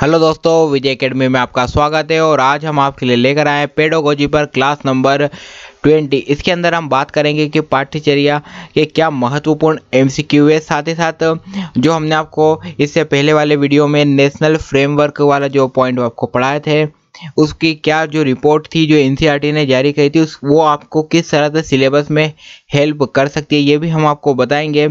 hello दोस्तों विजय academy में आपका स्वागत है और आज हम आपके लिए लेकर आए हैं पेडोगोजी पर क्लास नंबर ट्वेंटी इसके अंदर हम बात करेंगे कि पाठ्यचर्या के क्या महत्वपूर्ण एमसीक्यू है साथ ही साथ जो हमने आपको इससे पहले वाले वीडियो में नेशनल फ्रेमवर्क वाला जो पॉइंट आपको पढ़ाए थे उसकी क्या जो रिपोर्ट थी जो एनसीईआरटी e ने जारी करी थी उस वो आपको किस तरह से सिलेबस में हेल्प कर सकती है ये भी हम आपको बताएंगे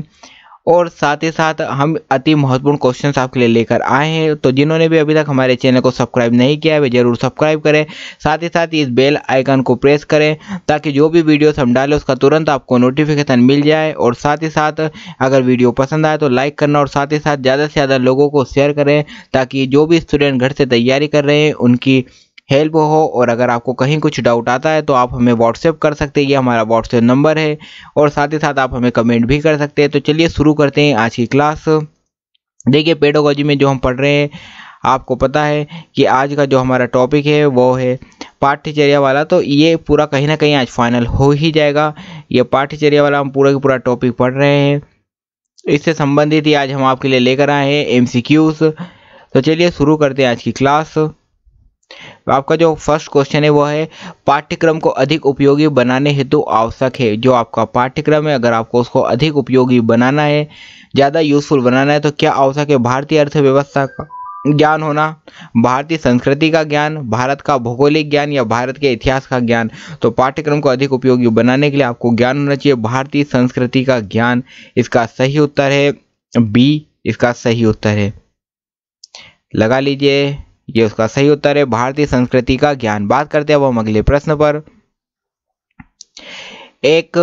और साथ ही साथ हम अति महत्वपूर्ण क्वेश्चन आपके लिए लेकर आए हैं तो जिन्होंने भी अभी तक हमारे चैनल को सब्सक्राइब नहीं किया है वे जरूर सब्सक्राइब करें साथ ही साथ इस बेल आइकन को प्रेस करें ताकि जो भी वीडियोस हम डालें उसका तुरंत आपको नोटिफिकेशन मिल जाए और साथ ही साथ अगर वीडियो पसंद आए तो लाइक करना और साथ ही साथ ज़्यादा से ज़्यादा लोगों को शेयर करें ताकि जो भी स्टूडेंट घर से तैयारी कर रहे हैं उनकी हेल्प हो और अगर आपको कहीं कुछ डाउट आता है तो आप हमें व्हाट्सएप कर सकते हैं ये हमारा व्हाट्सएप नंबर है और साथ ही साथ आप हमें कमेंट भी कर सकते हैं तो चलिए शुरू करते हैं आज की क्लास देखिए पेडोगॉजी में जो हम पढ़ रहे हैं आपको पता है कि आज का जो हमारा टॉपिक है वो है पाठ्यचर्या वाला तो ये पूरा कहीं ना कहीं आज फाइनल हो ही जाएगा ये पाठ्यचर्या वाला हम पूरा का पूरा टॉपिक पढ़ रहे हैं इससे संबंधित ही आज हम आपके लिए लेकर आए हैं एम तो चलिए शुरू करते हैं आज की क्लास तो आपका जो फर्स्ट क्वेश्चन है वो है पाठ्यक्रम को अधिक उपयोगी बनाने हेतु आवश्यक है जो आपका पाठ्यक्रम है अगर आपको उसको अधिक उपयोगी बनाना है ज़्यादा यूजफुल बनाना है तो क्या आवश्यक है भारतीय अर्थव्यवस्था का ज्ञान होना भारतीय संस्कृति का ज्ञान भारत का भौगोलिक ज्ञान या भारत के इतिहास का ज्ञान तो पाठ्यक्रम को अधिक उपयोगी बनाने के लिए आपको ज्ञान होना चाहिए भारतीय संस्कृति का ज्ञान इसका सही उत्तर है बी इसका सही उत्तर है लगा लीजिए ये उसका सही उत्तर है भारतीय संस्कृति का ज्ञान बात करते हैं अब हम अगले प्रश्न पर एक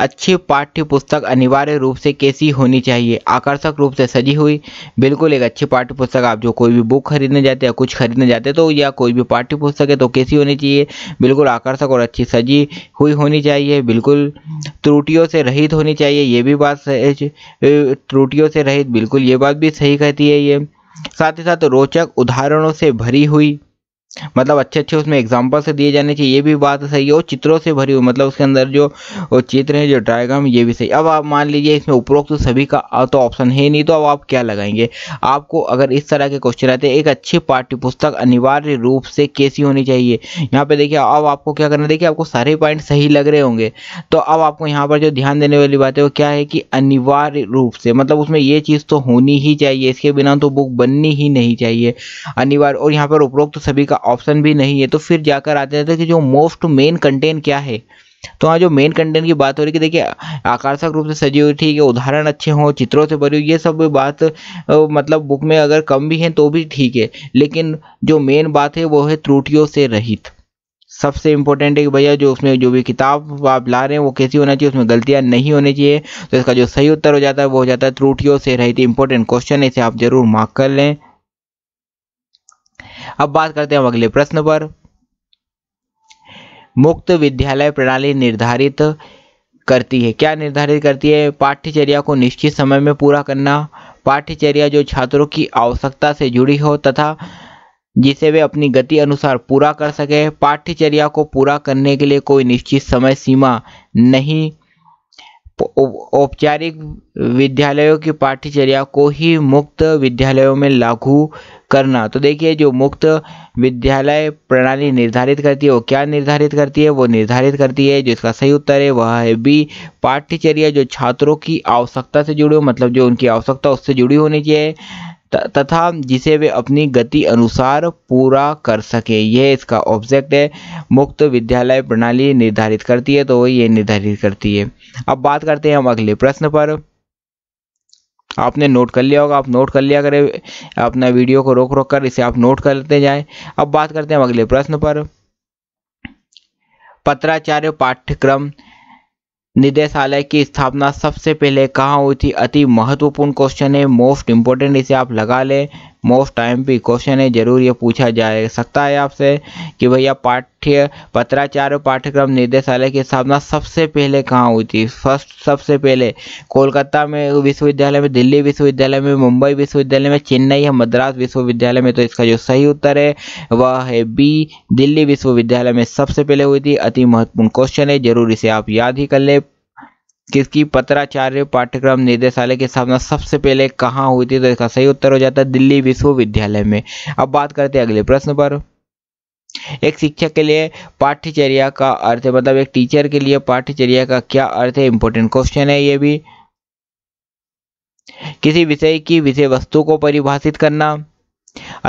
अच्छी पाठ्य पुस्तक अनिवार्य रूप से कैसी होनी चाहिए आकर्षक रूप से सजी हुई बिल्कुल एक अच्छी पाठ्य पुस्तक आप जो कोई भी बुक खरीदने जाते हैं कुछ खरीदने जाते हैं तो या कोई भी पाठ्य पुस्तक है तो कैसी होनी चाहिए बिल्कुल आकर्षक और अच्छी सजी हुई होनी चाहिए बिल्कुल त्रुटियों से रहित होनी चाहिए ये भी बात त्रुटियों से रहित बिल्कुल ये बात भी सही कहती है ये साथ ही साथ रोचक उदाहरणों से भरी हुई मतलब अच्छे अच्छे उसमें एग्जाम्पल से दिए जाने चाहिए ये भी बात सही है और चित्रों से भरी हुई मतलब उसके अंदर जो चित्र है जो डायग्राम ये भी सही अब आप मान लीजिए इसमें उपरोक्त तो सभी का तो ऑप्शन है नहीं तो अब आप क्या लगाएंगे आपको अगर इस तरह के क्वेश्चन आते हैं एक अच्छी पाठ्य पुस्तक अनिवार्य रूप से कैसी होनी चाहिए यहाँ पर देखिए अब आपको क्या करना देखिए आपको सारे पॉइंट सही लग रहे होंगे तो अब आपको यहाँ पर जो ध्यान देने वाली बात है वो क्या है कि अनिवार्य रूप से मतलब उसमें ये चीज़ तो होनी ही चाहिए इसके बिना तो बुक बननी ही नहीं चाहिए अनिवार्य और यहाँ पर उपरोक्त सभी का ऑप्शन भी नहीं है तो फिर जाकर आते जाते कि जो मोस्ट मेन कंटेंट क्या है तो हाँ जो मेन कंटेंट की बात हो रही है कि देखिए आकर्षक रूप से सजी हुई ठीक है उदाहरण अच्छे हों चित्रों से भरी हुई ये सब बात मतलब बुक में अगर कम भी है तो भी ठीक है लेकिन जो मेन बात है वो है त्रुटियों से रहित सबसे इम्पोर्टेंट है कि भैया जो उसमें जो भी किताब आप ला रहे हैं वो कैसी होना चाहिए उसमें गलतियां नहीं होनी चाहिए तो इसका जो सही उत्तर हो जाता है वो हो जाता है त्रुटियों से रहित इंपॉर्टेंट क्वेश्चन इसे आप जरूर मार्क कर लें अब बात करते हैं अगले प्रश्न पर मुक्त विद्यालय प्रणाली निर्धारित करती है क्या निर्धारित करती है पाठ्यचर्या को निश्चित समय में पूरा करना पाठ्यचर्या जो छात्रों की आवश्यकता से जुड़ी हो तथा जिसे वे अपनी गति अनुसार पूरा कर सके पाठ्यचर्या को पूरा करने के लिए कोई निश्चित समय सीमा नहीं औपचारिक विद्यालयों की पाठ्यचर्या को ही मुक्त विद्यालयों में लागू करना तो देखिए जो मुक्त विद्यालय प्रणाली निर्धारित करती है वो क्या निर्धारित करती है वो निर्धारित करती है जो इसका सही उत्तर है वह है बी पाठ्यचर्या जो छात्रों की आवश्यकता से जुड़ी हो मतलब जो उनकी आवश्यकता उससे जुड़ी होनी चाहिए तथा जिसे वे अपनी गति अनुसार पूरा कर सके यह इसका ऑब्जेक्ट है मुक्त विद्यालय प्रणाली निर्धारित करती है तो ये निर्धारित करती है अब बात करते हैं हम अगले प्रश्न पर आपने नोट कर लिया होगा आप नोट कर लिया करें अपना वीडियो को रोक रोक कर इसे आप नोट करते जाएं अब बात करते हैं हम अगले प्रश्न पर पत्राचार्य पाठ्यक्रम निदेशालय की स्थापना सबसे पहले कहाँ हुई थी अति महत्वपूर्ण क्वेश्चन है मोस्ट इंपोर्टेंट इसे आप लगा लें मोस्ट टाइम भी क्वेश्चन है जरूर ये पूछा जा सकता है आपसे कि भैया पाठ्य पत्राचार्य पाठ्यक्रम निदेशालय की स्थापना सबसे पहले कहाँ हुई थी फर्स्ट सबसे पहले कोलकाता में विश्वविद्यालय में दिल्ली विश्वविद्यालय में मुंबई विश्वविद्यालय में चेन्नई या मद्रास विश्वविद्यालय में तो इसका जो सही उत्तर है वह है बी दिल्ली विश्वविद्यालय में सबसे पहले हुई थी अति महत्वपूर्ण क्वेश्चन है जरूर इसे आप याद ही कर ले किसकी पत्राचार्य पाठ्यक्रम निदेशालय की स्थापना सबसे पहले कहाँ हुई थी तो इसका सही उत्तर हो जाता है दिल्ली विश्वविद्यालय में अब बात करते हैं अगले प्रश्न पर एक शिक्षक के लिए पाठ्यचर्या का अर्थ मतलब एक टीचर के लिए पाठ्यचर्या का क्या अर्थ है इंपॉर्टेंट क्वेश्चन है ये भी किसी विषय की विषय वस्तु को परिभाषित करना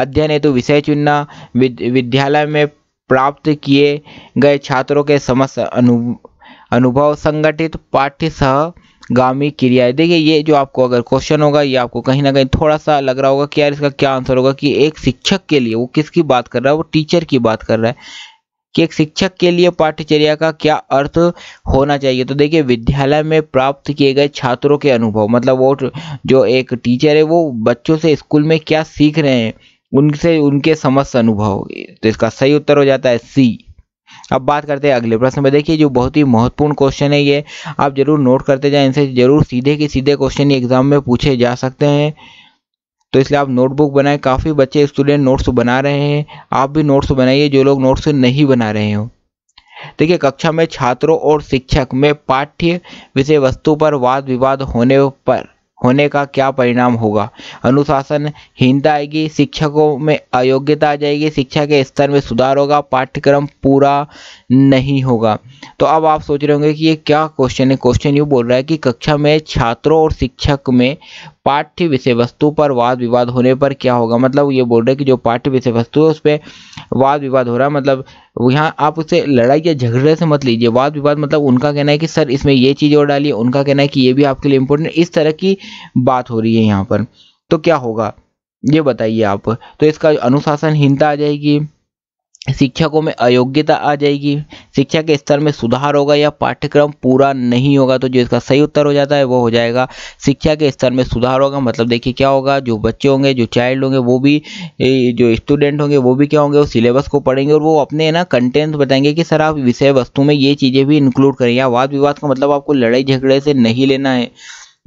अध्ययन हेतु विषय चुनना विद्यालय में प्राप्त किए गए छात्रों के समस्त अनुभव संगठित पाठ्य सहगामी क्रियाएं देखिए ये जो आपको अगर क्वेश्चन होगा ये आपको कहीं ना कहीं थोड़ा सा लग रहा होगा कि यार इसका क्या आंसर होगा कि एक शिक्षक के लिए वो किसकी बात कर रहा है वो टीचर की बात कर रहा है कि एक शिक्षक के लिए पाठ्यचर्या का क्या अर्थ होना चाहिए तो देखिए विद्यालय में प्राप्त किए गए छात्रों के अनुभव मतलब वो जो एक टीचर है वो बच्चों से स्कूल में क्या सीख रहे हैं उनसे उनके समस्त अनुभव तो इसका सही उत्तर हो जाता है सी अब बात करते हैं अगले प्रश्न में देखिए जो बहुत ही महत्वपूर्ण क्वेश्चन है ये आप जरूर नोट करते जाए इनसे जरूर सीधे के सीधे क्वेश्चन एग्जाम में पूछे जा सकते हैं तो इसलिए आप नोटबुक बनाएं काफ़ी बच्चे स्टूडेंट नोट्स बना रहे हैं आप भी नोट्स बनाइए जो लोग नोट्स नहीं बना रहे हो देखिए कक्षा में छात्रों और शिक्षक में पाठ्य विषय वस्तु पर वाद विवाद होने पर होने का क्या परिणाम होगा अनुशासन हीनता आएगी शिक्षकों में अयोग्यता आ जाएगी शिक्षा के स्तर में सुधार होगा पाठ्यक्रम पूरा नहीं होगा तो अब आप सोच रहे होंगे कि ये क्या क्वेश्चन है क्वेश्चन यू बोल रहा है कि कक्षा में छात्रों और शिक्षक में पाठ्य विषय वस्तु पर वाद विवाद होने पर क्या होगा मतलब ये बोल रहे कि जो पाठ्य विषय वस्तु है उस पर वाद विवाद हो रहा है मतलब यहाँ आप उसे लड़ाई या झगड़े से मत लीजिए वाद विवाद मतलब उनका कहना है कि सर इसमें ये चीज़ और डालिए उनका कहना है कि ये भी आपके लिए इम्पोर्टेंट इस तरह की बात हो रही है यहाँ पर तो क्या होगा ये बताइए आप तो इसका अनुशासनहीनता आ जाएगी शिक्षकों में अयोग्यता आ जाएगी शिक्षा के स्तर में सुधार होगा या पाठ्यक्रम पूरा नहीं होगा तो जो इसका सही उत्तर हो जाता है वो हो जाएगा शिक्षा के स्तर में सुधार होगा मतलब देखिए क्या होगा जो बच्चे होंगे जो चाइल्ड होंगे वो भी जो स्टूडेंट होंगे वो भी क्या होंगे वो सिलेबस को पढ़ेंगे और वो अपने ना कंटेंट बताएंगे कि सर आप विषय वस्तु में ये चीज़ें भी इंक्लूड करें या वाद विवाद का मतलब आपको लड़ाई झगड़े से नहीं लेना है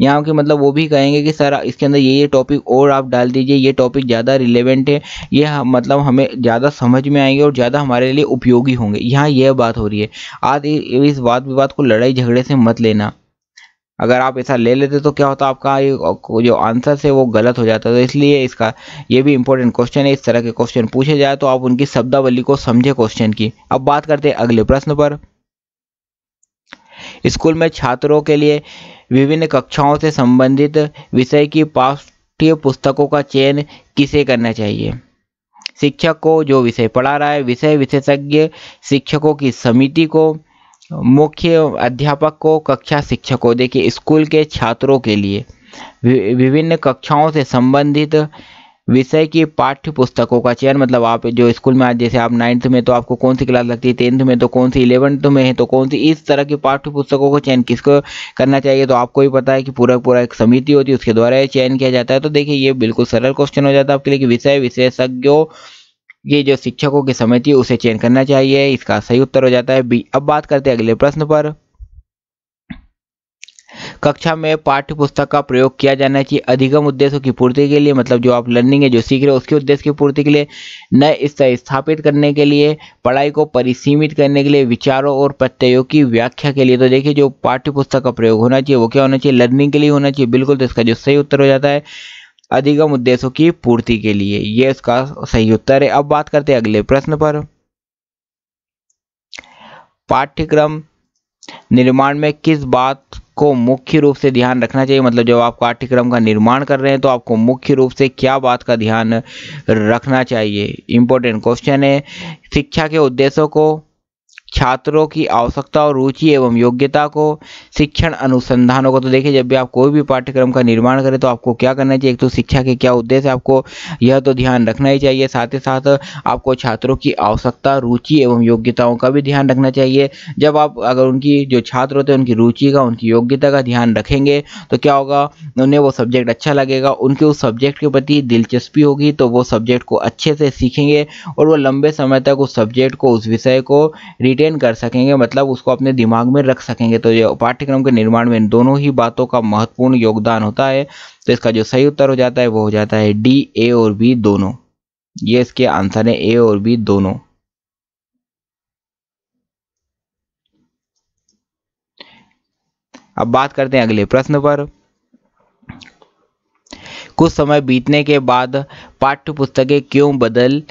यहाँ के मतलब वो भी कहेंगे कि सर इसके अंदर ये ये टॉपिक और आप डाल दीजिए ये टॉपिक ज़्यादा रिलेवेंट है ये मतलब हमें ज़्यादा समझ में आएंगे और ज़्यादा हमारे लिए उपयोगी होंगे यहाँ यह बात हो रही है आज इस वाद विवाद को लड़ाई झगड़े से मत लेना अगर आप ऐसा ले लेते तो क्या होता आपका ये जो आंसर है वो गलत हो जाता तो इसलिए इसका ये भी इंपॉर्टेंट क्वेश्चन है इस तरह के क्वेश्चन पूछे जाए तो आप उनकी शब्दावली को समझे क्वेश्चन की अब बात करते हैं अगले प्रश्न पर स्कूल में छात्रों के लिए विभिन्न कक्षाओं से संबंधित विषय की पाठ्य पुस्तकों का चयन किसे करना चाहिए शिक्षक को जो विषय पढ़ा रहा है विषय विशेषज्ञ शिक्षकों की समिति को मुख्य अध्यापक को कक्षा शिक्षक को देखिए स्कूल के छात्रों के लिए विभिन्न कक्षाओं से संबंधित विषय की पाठ्य पुस्तकों का चयन मतलब आप जो स्कूल में आज जैसे आप नाइन्थ में तो आपको कौन सी क्लास लगती है टेंथ में तो कौन सी इलेवंथ में है तो कौन सी इस तरह की पाठ्य पुस्तकों को चयन किसको करना चाहिए तो आपको भी पता है कि पूरा पूरा एक समिति होती है उसके द्वारा चयन किया जाता है तो देखिए ये बिल्कुल सरल क्वेश्चन हो जाता है आपके लिए कि विषय विशेषज्ञों ये जो शिक्षकों की समिति उसे चयन करना चाहिए इसका सही उत्तर हो जाता है अब बात करते हैं अगले प्रश्न पर कक्षा में पाठ्य पुस्तक का प्रयोग किया जाना चाहिए अधिगम उद्देश्यों की पूर्ति के लिए मतलब जो आप लर्निंग है जो सीख रहे हो उसके उद्देश्य की पूर्ति के लिए नए स्तर स्थापित करने के लिए पढ़ाई को परिसीमित करने के लिए विचारों और प्रत्ययों की व्याख्या के लिए तो देखिए जो पाठ्य पुस्तक का प्रयोग होना चाहिए वो क्या होना चाहिए लर्निंग के लिए होना चाहिए बिल्कुल तो इसका जो सही उत्तर हो जाता है अधिगम उद्देश्यों की पूर्ति के लिए यह इसका सही उत्तर है अब बात करते हैं अगले प्रश्न पर पाठ्यक्रम निर्माण में किस बात को मुख्य रूप से ध्यान रखना चाहिए मतलब जब आप पाठ्यक्रम का निर्माण कर रहे हैं तो आपको मुख्य रूप से क्या बात का ध्यान रखना चाहिए इंपॉर्टेंट क्वेश्चन है शिक्षा के उद्देश्यों को छात्रों की आवश्यकता और रुचि एवं योग्यता को शिक्षण अनुसंधानों को तो देखिए जब भी आप कोई भी पाठ्यक्रम का निर्माण करें तो आपको क्या करना चाहिए एक तो शिक्षा के क्या उद्देश्य आपको यह तो ध्यान रखना ही चाहिए साथ ही साथ आपको छात्रों की आवश्यकता रुचि एवं योग्यताओं का भी ध्यान रखना चाहिए जब आप अगर उनकी जो छात्र होते हैं उनकी रुचि का उनकी योग्यता का ध्यान रखेंगे तो क्या होगा उन्हें वो सब्जेक्ट अच्छा लगेगा उनके उस सब्जेक्ट के प्रति दिलचस्पी होगी तो वो सब्जेक्ट को अच्छे से सीखेंगे और वो लंबे समय तक उस सब्जेक्ट को उस विषय को रिटेन रिटेन कर सकेंगे मतलब उसको अपने दिमाग में रख सकेंगे तो ये पाठ्यक्रम के निर्माण में दोनों ही बातों का महत्वपूर्ण योगदान होता है तो इसका जो सही उत्तर हो जाता है वो हो जाता है डी ए और बी दोनों ये इसके आंसर है ए और बी दोनों अब बात करते हैं अगले प्रश्न पर कुछ समय बीतने के बाद पाठ्य पुस्तकें क्यों बदल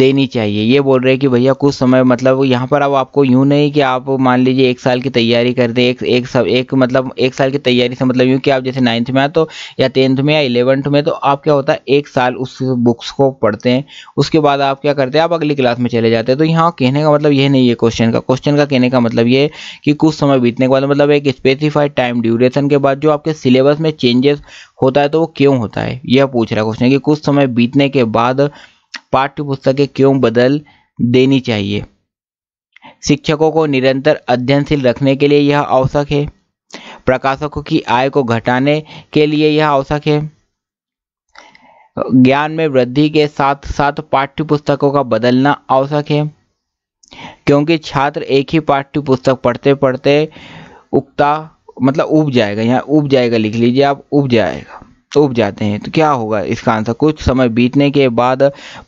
देनी चाहिए ये बोल रहे हैं कि भैया कुछ समय मतलब यहाँ पर अब आपको यूँ नहीं कि आप मान लीजिए एक साल की तैयारी कर दें एक एक सब एक मतलब एक साल की तैयारी से मतलब यूँ कि आप जैसे नाइन्थ में आए तो या टेंथ में या इलेवंथ में तो आप क्या होता है एक साल उस बुक्स को पढ़ते हैं उसके बाद आप क्या करते हैं आप अगली क्लास में चले जाते हैं तो यहाँ कहने का मतलब ये नहीं है क्वेश्चन का क्वेश्चन का कहने का मतलब ये कि कुछ समय बीतने के बाद मतलब एक स्पेसिफाइड टाइम ड्यूरेशन के बाद जो आपके सिलेबस में चेंजेस होता है तो वो क्यों होता है यह पूछ रहा है क्वेश्चन कि कुछ समय बीतने के बाद पाठ्य पुस्तकें क्यों बदल देनी चाहिए शिक्षकों को निरंतर अध्ययनशील रखने के लिए यह आवश्यक है प्रकाशकों की आय को घटाने के लिए यह आवश्यक है ज्ञान में वृद्धि के साथ साथ पाठ्य पुस्तकों का बदलना आवश्यक है क्योंकि छात्र एक ही पाठ्य पुस्तक पढ़ते पढ़ते उगता मतलब उब जाएगा यहाँ उब जाएगा लिख लीजिए आप उब जाएगा उब जाते हैं तो क्या होगा इसका आंसर कुछ समय बीतने के बाद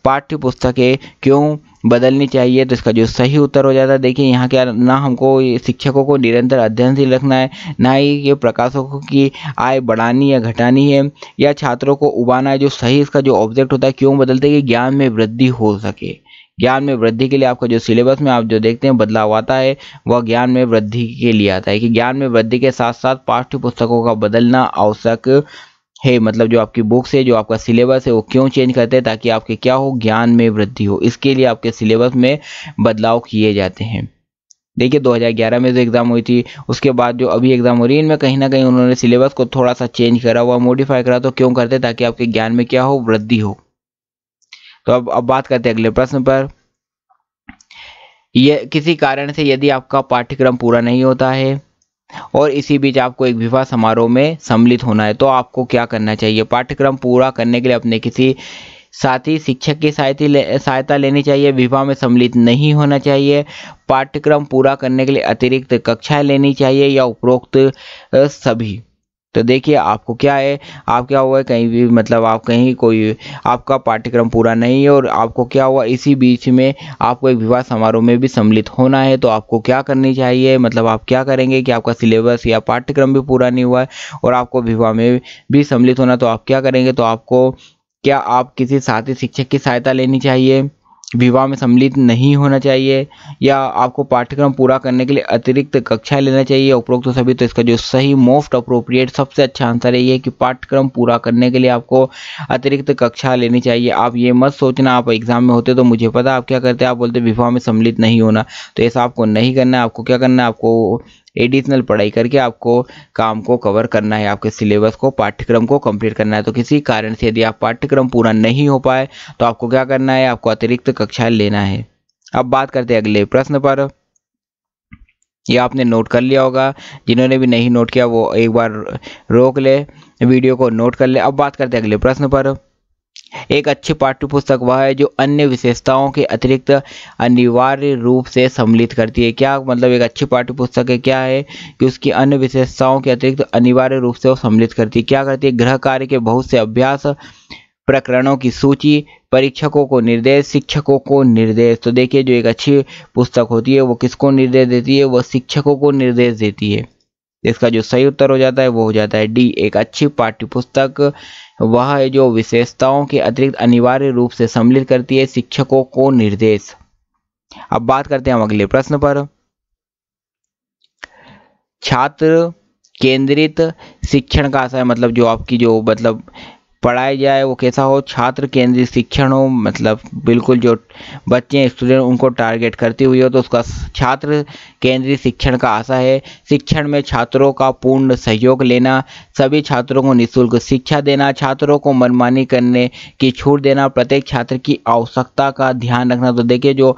पाठ्य पुस्तकें क्यों बदलनी चाहिए तो इसका जो सही उत्तर हो जाता है देखिए यहाँ क्या ना हमको शिक्षकों को निरंतर अध्ययनशील रखना है ना ही ये प्रकाशकों की आय बढ़ानी या घटानी है या छात्रों को उबाना है जो सही इसका जो ऑब्जेक्ट होता है क्यों बदलते हैं कि ज्ञान में वृद्धि हो सके ज्ञान में वृद्धि के लिए आपका जो सिलेबस में आप जो देखते हैं बदलाव आता है वह ज्ञान में वृद्धि के लिए आता है कि ज्ञान में वृद्धि के साथ साथ पाठ्य पुस्तकों का बदलना आवश्यक है मतलब जो आपकी बुक्स है जो आपका सिलेबस है वो क्यों चेंज करते हैं ताकि आपके क्या हो ज्ञान में वृद्धि हो इसके लिए आपके सिलेबस में बदलाव किए जाते हैं देखिए 2011 में जो एग्ज़ाम हुई थी उसके बाद जो अभी एग्ज़ाम हो रही है इनमें कहीं ना कहीं उन्होंने सिलेबस को थोड़ा सा चेंज करा हुआ मॉडिफाई करा तो क्यों करते ताकि आपके ज्ञान में क्या हो वृद्धि हो तो अब अब बात करते हैं अगले प्रश्न पर यह किसी कारण से यदि आपका पाठ्यक्रम पूरा नहीं होता है और इसी बीच आपको एक विवाह समारोह में सम्मिलित होना है तो आपको क्या करना चाहिए पाठ्यक्रम पूरा करने के लिए अपने किसी साथी शिक्षक की सहायती ले, सहायता लेनी चाहिए विवाह में सम्मिलित नहीं होना चाहिए पाठ्यक्रम पूरा करने के लिए अतिरिक्त कक्षाएं लेनी चाहिए या उपरोक्त सभी तो देखिए आपको क्या है आप क्या हुआ है कहीं भी मतलब आप कहीं कोई आपका पाठ्यक्रम पूरा नहीं है और आपको क्या हुआ इसी बीच में आपको एक विवाह समारोह में भी सम्मिलित होना है तो आपको क्या करनी चाहिए मतलब आप क्या करेंगे कि आपका सिलेबस या पाठ्यक्रम भी पूरा नहीं हुआ है और आपको विवाह में भी सम्मिलित होना तो आप क्या करेंगे तो आपको क्या आप किसी साथी शिक्षक की सहायता लेनी चाहिए विवाह में सम्मिलित नहीं होना चाहिए या आपको पाठ्यक्रम पूरा करने के लिए अतिरिक्त कक्षा लेना चाहिए उपरोक्त सभी तो इसका जो सही मोस्ट अप्रोप्रिएट सबसे अच्छा आंसर है ये कि पाठ्यक्रम पूरा करने के लिए आपको अतिरिक्त कक्षा लेनी चाहिए आप ये मत सोचना आप एग्जाम में होते तो मुझे पता आप क्या करते आप बोलते विवाह में सम्मिलित नहीं होना तो ऐसा आपको नहीं करना है आपको क्या करना है आपको एडिशनल पढ़ाई करके आपको काम को कवर करना है आपके सिलेबस को पाठ्यक्रम को कंप्लीट करना है तो किसी कारण से यदि आप पाठ्यक्रम पूरा नहीं हो पाए तो आपको क्या करना है आपको अतिरिक्त कक्षा लेना है अब बात करते हैं अगले प्रश्न पर यह आपने नोट कर लिया होगा जिन्होंने भी नहीं नोट किया वो एक बार रोक ले वीडियो को नोट कर ले अब बात करते हैं अगले प्रश्न पर एक अच्छी पाठ्य पुस्तक वह है जो अन्य विशेषताओं के अतिरिक्त अनिवार्य रूप से सम्मिलित करती है क्या मतलब एक अच्छी पाठ्य पुस्तक है क्या है कि उसकी अन्य विशेषताओं के अतिरिक्त अनिवार्य रूप से वो सम्मिलित करती है क्या करती है गृह कार्य के बहुत से अभ्यास प्रकरणों की सूची परीक्षकों को निर्देश शिक्षकों को निर्देश तो देखिए जो एक अच्छी पुस्तक होती है वो किसको निर्देश देती है वो शिक्षकों को निर्देश देती है इसका जो सही उत्तर हो जाता है वो हो जाता है डी एक अच्छी पाठ्यपुस्तक वह जो विशेषताओं के अतिरिक्त अनिवार्य रूप से सम्मिलित करती है शिक्षकों को निर्देश अब बात करते हैं हम अगले प्रश्न पर छात्र केंद्रित शिक्षण का आशय मतलब जो आपकी जो मतलब पढ़ाया जाए वो कैसा हो छात्र केंद्रित शिक्षण हो मतलब बिल्कुल जो बच्चे स्टूडेंट उनको टारगेट करती हुई हो तो उसका छात्र केंद्रित शिक्षण का आशा है शिक्षण में छात्रों का पूर्ण सहयोग लेना सभी छात्रों को निःशुल्क शिक्षा देना छात्रों को मनमानी करने की छूट देना प्रत्येक छात्र की आवश्यकता का ध्यान रखना तो देखिए जो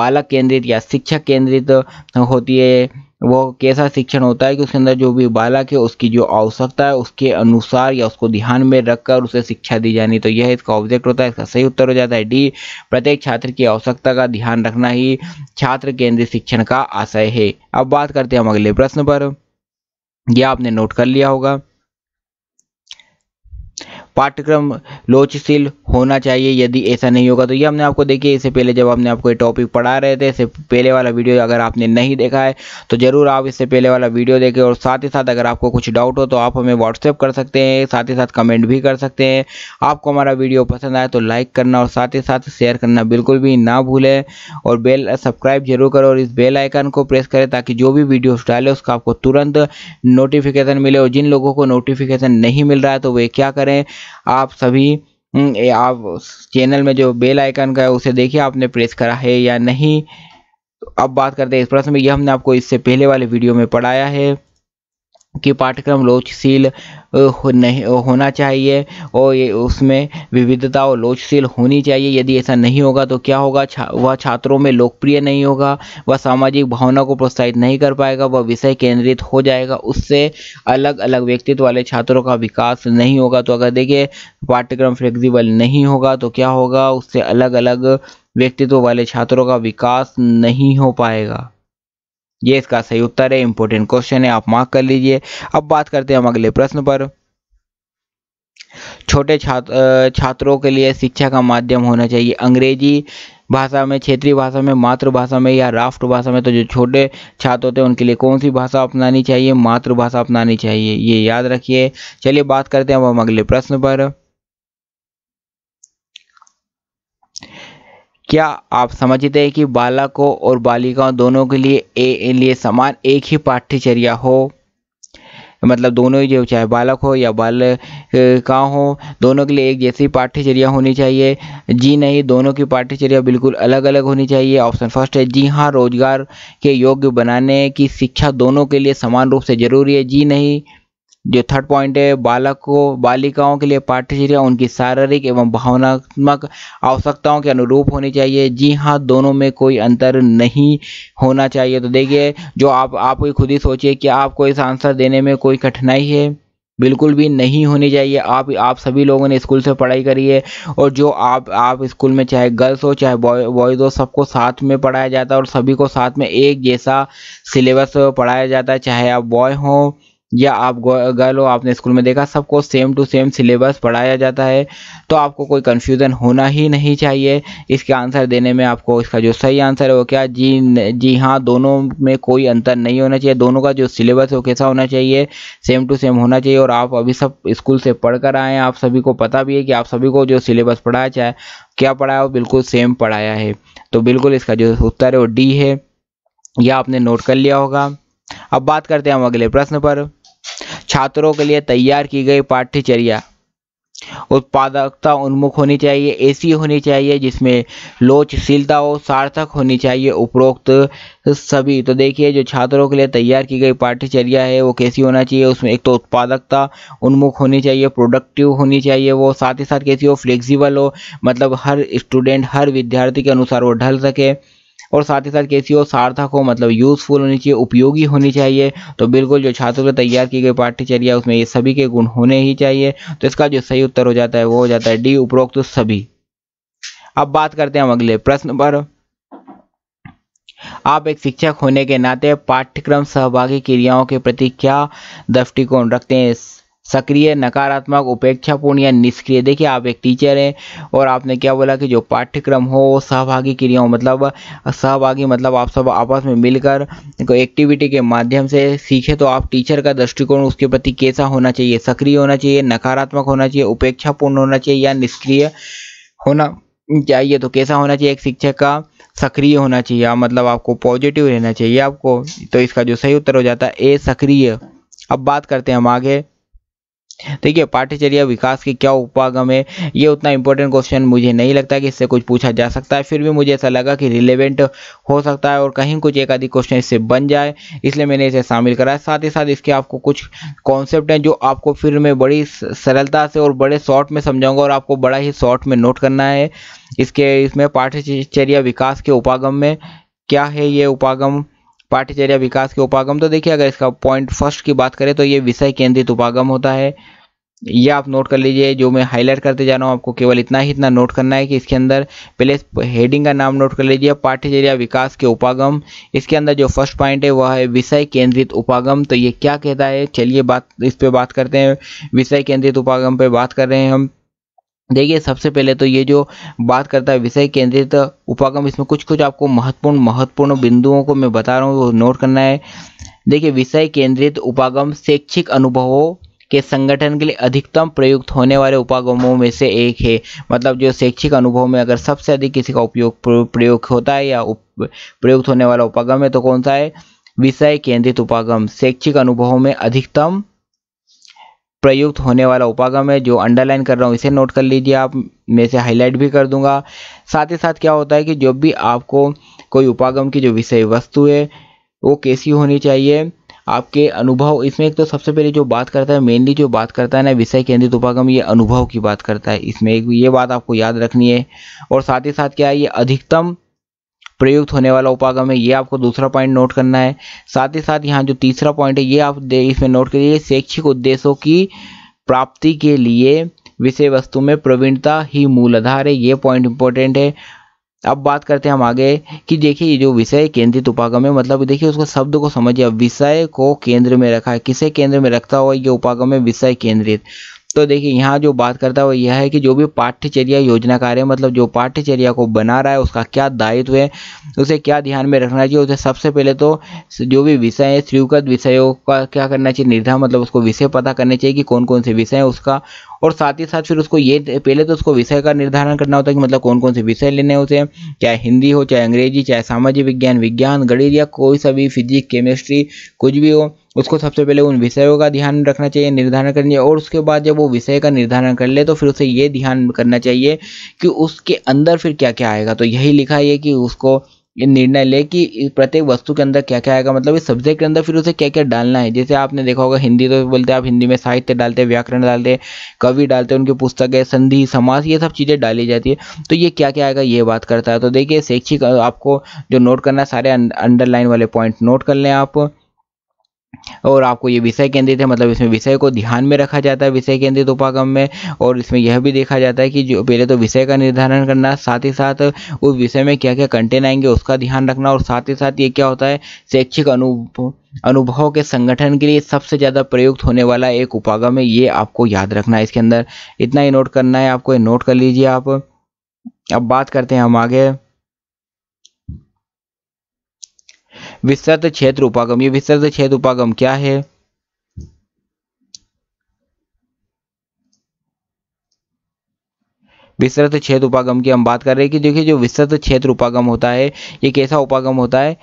बालक केंद्रित या शिक्षक केंद्रित होती है वो कैसा शिक्षण होता है कि उसके अंदर जो भी बालक है उसकी जो आवश्यकता है उसके अनुसार या उसको ध्यान में रखकर उसे शिक्षा दी जानी तो यह इसका ऑब्जेक्ट होता है इसका सही उत्तर हो जाता है डी प्रत्येक छात्र की आवश्यकता का ध्यान रखना ही छात्र केंद्रित शिक्षण का आशय है अब बात करते हैं हम अगले प्रश्न पर यह आपने नोट कर लिया होगा पाठ्यक्रम लोचशील होना चाहिए यदि ऐसा नहीं होगा तो ये हमने आपको देखिए इससे पहले जब हमने आपको ये टॉपिक पढ़ा रहे थे इससे पहले वाला वीडियो अगर आपने नहीं देखा है तो ज़रूर आप इससे पहले वाला वीडियो देखें और साथ ही साथ अगर आपको कुछ डाउट हो तो आप हमें व्हाट्सएप कर सकते हैं साथ ही साथ कमेंट भी कर सकते हैं आपको हमारा वीडियो पसंद आए तो लाइक करना और साथ ही साथ शेयर करना बिल्कुल भी ना भूलें और बेल सब्सक्राइब जरूर करो और इस बेल आइकन को प्रेस करें ताकि जो भी वीडियो डाले उसका आपको तुरंत नोटिफिकेशन मिले और जिन लोगों को नोटिफिकेशन नहीं मिल रहा है तो वे क्या करें आप सभी हम्म, आप चैनल में जो बेल आइकन का है उसे देखिए आपने प्रेस करा है या नहीं तो अब बात करते हैं इस प्रश्न में यह हमने आपको इससे पहले वाले वीडियो में पढ़ाया है कि पाठ्यक्रम लोचशील नहीं होना चाहिए और ये उसमें विविधता और लोचशील होनी चाहिए यदि ऐसा नहीं होगा तो क्या होगा छा, वह छात्रों में लोकप्रिय नहीं होगा वह सामाजिक भावना को प्रोत्साहित नहीं कर पाएगा वह विषय केंद्रित हो जाएगा उससे अलग अलग व्यक्तित्व वाले छात्रों का विकास नहीं होगा तो अगर देखिए पाठ्यक्रम फ्लेक्सिबल नहीं होगा तो क्या होगा उससे अलग अलग व्यक्तित्व वाले छात्रों का विकास नहीं हो पाएगा ये इसका सही उत्तर है इंपॉर्टेंट क्वेश्चन है आप मार्क कर लीजिए अब बात करते हैं हम अगले प्रश्न पर छोटे छात्र छात्रों के लिए शिक्षा का माध्यम होना चाहिए अंग्रेजी भाषा में क्षेत्रीय भाषा में मातृभाषा में या राष्ट्र भाषा में तो जो छोटे छात्र होते हैं उनके लिए कौन सी भाषा अपनानी चाहिए मातृभाषा अपनानी चाहिए ये याद रखिए चलिए बात करते हैं अब हम अगले प्रश्न पर क्या आप समझते हैं कि बालकों और बालिकाओं दोनों के लिए ए लिए समान एक ही पाठ्यचर्या हो मतलब दोनों ही जो चाहे बालक हो या बालिकाओं हो दोनों के लिए एक जैसी पाठ्यचर्या होनी चाहिए जी नहीं दोनों की पाठ्यचर्या बिल्कुल अलग अलग होनी चाहिए ऑप्शन फर्स्ट है जी हाँ रोजगार के योग्य बनाने की शिक्षा दोनों के लिए समान रूप से जरूरी है जी नहीं जो थर्ड पॉइंट है बालकों बालिकाओं के लिए पाठ्यचर्या उनकी शारीरिक एवं भावनात्मक आवश्यकताओं के अनुरूप होनी चाहिए जी हाँ दोनों में कोई अंतर नहीं होना चाहिए तो देखिए जो आप आप खुद ही सोचिए कि आपको इस आंसर देने में कोई कठिनाई है बिल्कुल भी नहीं होनी चाहिए आप आप सभी लोगों ने स्कूल से पढ़ाई करी है और जो आप आप स्कूल में चाहे गर्ल्स हो चाहे बॉय बॉयज़ हो सबको साथ में पढ़ाया जाता है और सभी को साथ में एक जैसा सिलेबस पढ़ाया जाता है चाहे आप बॉय हों या आप गर्ल हो आपने स्कूल में देखा सबको सेम टू सेम सिलेबस पढ़ाया जाता है तो आपको कोई कन्फ्यूज़न होना ही नहीं चाहिए इसके आंसर देने में आपको इसका जो सही आंसर है वो क्या जी जी हाँ दोनों में कोई अंतर नहीं होना चाहिए दोनों का जो सिलेबस है वो कैसा होना चाहिए सेम टू सेम होना चाहिए और आप अभी सब स्कूल से पढ़ कर आए हैं आप सभी को पता भी है कि आप सभी को जो सिलेबस पढ़ाया चाहे क्या पढ़ाया वो बिल्कुल सेम पढ़ाया है तो बिल्कुल इसका जो उत्तर है वो डी है यह आपने नोट कर लिया होगा अब बात करते हैं हम अगले प्रश्न पर छात्रों के लिए तैयार की गई पाठ्यचर्या उत्पादकता उन्मुख होनी चाहिए ऐसी होनी चाहिए जिसमें लोचशीलता हो सार्थक होनी चाहिए उपरोक्त सभी तो देखिए जो छात्रों के लिए तैयार की गई पाठ्यचर्या है वो कैसी होना चाहिए उसमें एक तो उत्पादकता उन्मुख होनी चाहिए प्रोडक्टिव होनी चाहिए वो साथ ही साथ कैसी हो फ्लेक्सिबल हो मतलब हर स्टूडेंट हर विद्यार्थी के अनुसार वो ढल सके और साथ ही साथ कैसी हो सार्थक हो मतलब यूजफुल होनी चाहिए उपयोगी होनी चाहिए तो बिल्कुल जो छात्रों के तैयार की गई पाठ्यचर्या उसमें ये सभी के गुण होने ही चाहिए तो इसका जो सही उत्तर हो जाता है वो हो जाता है डी उपरोक्त तो सभी अब बात करते हैं हम अगले प्रश्न पर आप एक शिक्षक होने के नाते पाठ्यक्रम सहभागी क्रियाओं के प्रति क्या दृष्टिकोण रखते हैं सक्रिय नकारात्मक उपेक्षापूर्ण या निष्क्रिय देखिए आप एक टीचर हैं और आपने क्या बोला कि जो पाठ्यक्रम हो वो सहभागी क्रियाओं मतलब सहभागी मतलब आप सब आपस में मिलकर एक्टिविटी के माध्यम से सीखे तो आप टीचर का दृष्टिकोण उसके प्रति कैसा होना चाहिए सक्रिय होना चाहिए नकारात्मक होना चाहिए उपेक्षापूर्ण होना चाहिए या निष्क्रिय होना चाहिए तो कैसा होना चाहिए एक शिक्षक का सक्रिय होना चाहिए मतलब आपको पॉजिटिव रहना चाहिए आपको तो इसका जो सही उत्तर हो जाता है ए सक्रिय अब बात करते हैं हम आगे देखिए पाठ्यचर्या विकास के क्या उपागम है ये उतना इंपॉर्टेंट क्वेश्चन मुझे नहीं लगता कि इससे कुछ पूछा जा सकता है फिर भी मुझे ऐसा लगा कि रिलेवेंट हो सकता है और कहीं कुछ एक आधी क्वेश्चन इससे बन जाए इसलिए मैंने इसे शामिल कराया साथ ही साथ इसके आपको कुछ कॉन्सेप्ट हैं जो आपको फिर मैं बड़ी सरलता से और बड़े शॉर्ट में समझाऊंगा और आपको बड़ा ही शॉर्ट में नोट करना है इसके इसमें पाठ्यचर्या विकास के उपागम में क्या है ये उपागम पाठ्यचर्या विकास के उपागम तो देखिए अगर इसका पॉइंट फर्स्ट की बात करें तो ये विषय केंद्रित उपागम होता है यह आप नोट कर लीजिए जो मैं हाईलाइट करते जा रहा हूँ आपको केवल इतना ही इतना नोट करना है कि इसके अंदर पहले हेडिंग का नाम नोट कर लीजिए पाठ्यचर्या विकास के उपागम इसके अंदर जो फर्स्ट पॉइंट है वह है विषय केंद्रित उपागम तो ये क्या कहता है चलिए बात इस पर बात करते हैं विषय केंद्रित उपागम पर बात कर रहे हैं हम देखिए सबसे पहले तो ये जो बात करता है विषय केंद्रित उपागम इसमें कुछ कुछ आपको महत्वपूर्ण महत्वपूर्ण बिंदुओं को मैं बता रहा हूँ वो नोट करना है देखिए विषय केंद्रित उपागम शैक्षिक अनुभवों के संगठन के लिए अधिकतम प्रयुक्त होने वाले उपागमों में से एक है मतलब जो शैक्षिक अनुभव में अगर सबसे अधिक किसी का उपयोग प्रयोग होता है या प्रयुक्त होने वाला उपागम है तो कौन सा है विषय केंद्रित उपागम शैक्षिक अनुभवों में अधिकतम प्रयुक्त होने वाला उपागम है जो अंडरलाइन कर रहा हूँ इसे नोट कर लीजिए आप मैं इसे हाईलाइट भी कर दूंगा साथ ही साथ क्या होता है कि जब भी आपको कोई उपागम की जो विषय वस्तु है वो कैसी होनी चाहिए आपके अनुभव इसमें एक तो सबसे पहले जो बात करता है मेनली जो बात करता है ना विषय केंद्रित उपागम ये अनुभव की बात करता है इसमें एक ये बात आपको याद रखनी है और साथ ही साथ क्या है ये अधिकतम प्रयुक्त होने वाला उपागम है ये आपको दूसरा पॉइंट नोट करना है साथ ही साथ यहाँ जो तीसरा पॉइंट है ये आप इसमें नोट करिए शैक्षिक उद्देश्यों की प्राप्ति के लिए विषय वस्तु में प्रवीणता ही मूल आधार है ये पॉइंट इंपॉर्टेंट है अब बात करते हैं हम आगे कि देखिए ये जो विषय केंद्रित उपागम है मतलब देखिए उसको शब्द को समझिए विषय को केंद्र में रखा है किसे केंद्र में रखता हुआ ये उपागम है विषय केंद्रित तो देखिए यहाँ जो बात करता है वो यह है कि जो भी पाठ्यचर्या योजना कार्य मतलब जो पाठ्यचर्या को बना रहा है उसका क्या दायित्व है उसे क्या ध्यान में रखना चाहिए उसे सबसे पहले तो जो भी विषय है स्वीकृत विषयों का क्या करना चाहिए निर्धारण मतलब उसको विषय पता करने चाहिए कि कौन कौन से विषय है उसका और साथ ही साथ फिर उसको ये पहले तो उसको विषय का निर्धारण करना होता है कि मतलब कौन कौन से विषय लेने होते हैं चाहे हिंदी हो चाहे अंग्रेजी चाहे सामाजिक विज्ञान विज्ञान गणित या कोई सा भी फिजिक्स केमिस्ट्री कुछ भी हो उसको सबसे पहले उन विषयों का ध्यान रखना चाहिए निर्धारण करना चाहिए और उसके बाद जब वो विषय का निर्धारण कर ले तो फिर उसे ये ध्यान करना चाहिए कि उसके अंदर फिर क्या क्या आएगा तो यही लिखा है कि उसको ये निर्णय ले कि प्रत्येक वस्तु के अंदर क्या क्या आएगा मतलब इस सब्जेक्ट के अंदर फिर उसे क्या क्या डालना है जैसे आपने देखा होगा हिंदी तो बोलते हैं आप हिंदी में साहित्य डालते हैं व्याकरण डालते हैं कवि डालते हैं उनकी पुस्तकें संधि समाज ये सब चीज़ें डाली जाती है तो ये क्या क्या आएगा ये बात करता है तो देखिए शैक्षिक आपको जो नोट करना है सारे अंडरलाइन वाले पॉइंट नोट कर लें आप और आपको ये विषय केंद्रित है मतलब इसमें विषय को ध्यान में रखा जाता है विषय केंद्रित उपागम में और इसमें यह भी देखा जाता है कि जो पहले तो विषय का निर्धारण करना साथ ही साथ उस विषय में क्या क्या कंटेंट आएंगे उसका ध्यान रखना और साथ ही साथ ये क्या होता है शैक्षिक अनु अनुभव के संगठन के लिए सबसे ज़्यादा प्रयुक्त होने वाला एक उपागम है ये आपको याद रखना है इसके अंदर इतना ही नोट करना है आपको नोट कर लीजिए आप अब बात करते हैं हम आगे विस्तृत क्षेत्र उपागम ये विस्तृत क्षेत्र उपागम क्या है विस्तृत क्षेत्र उपागम की हम बात कर रहे हैं कि देखिए जो विस्तृत क्षेत्र उपागम होता है ये कैसा उपागम होता है